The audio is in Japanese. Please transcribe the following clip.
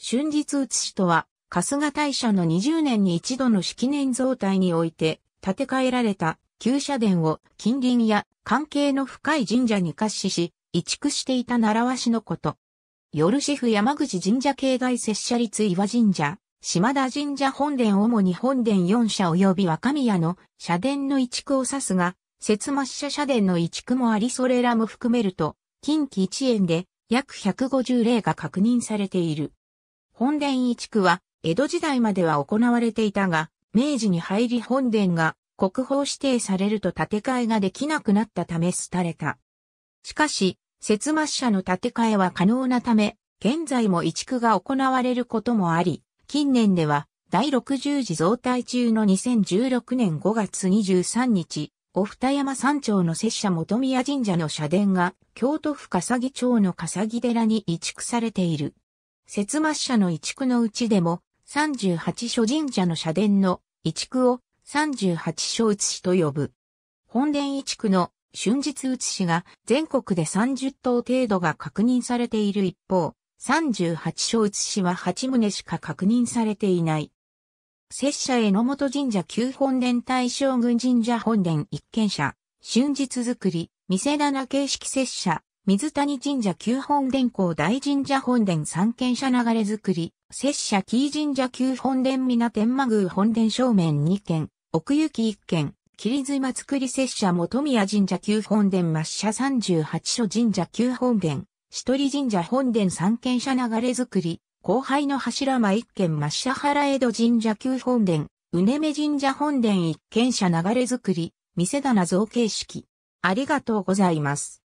春日写しとは、春日大社の20年に一度の式年造体において、建て替えられた旧社殿を近隣や関係の深い神社に合使し、移築していた習わしのこと。夜シフ山口神社境外拙者立岩神社、島田神社本殿主に本殿4社及び若宮の社殿の移築を指すが、節末社社殿の移築もありそれらも含めると、近畿1円で約150例が確認されている。本殿移築は、江戸時代までは行われていたが、明治に入り本殿が国宝指定されると建て替えができなくなったため廃れた。しかし、節末社の建て替えは可能なため、現在も移築が行われることもあり、近年では、第60次増大中の2016年5月23日、お二山山頂の拙者元宮神社の社殿が、京都府笠木町の笠木寺に移築されている。節末社の移築のうちでも、38所神社の社殿の移築を38所移しと呼ぶ。本殿移築の春日移しが全国で30棟程度が確認されている一方、38所移しは8棟しか確認されていない。拙者の本神社旧本殿大将軍神社本殿一軒社、春日作り、見せ棚形式拙者、水谷神社旧本殿校大神社本殿三軒社流れ作り、拙者紀伊神社旧本殿皆天満宮本殿正面2軒、奥行き1軒、霧妻作り拙者元宮神社旧本殿抹社38所神社旧本殿、一人神社本殿三軒社流れ作り、後輩の柱間一軒抹社原江戸神社旧本殿、うねめ神社本殿一軒社流れ作り、店棚造形式。ありがとうございます。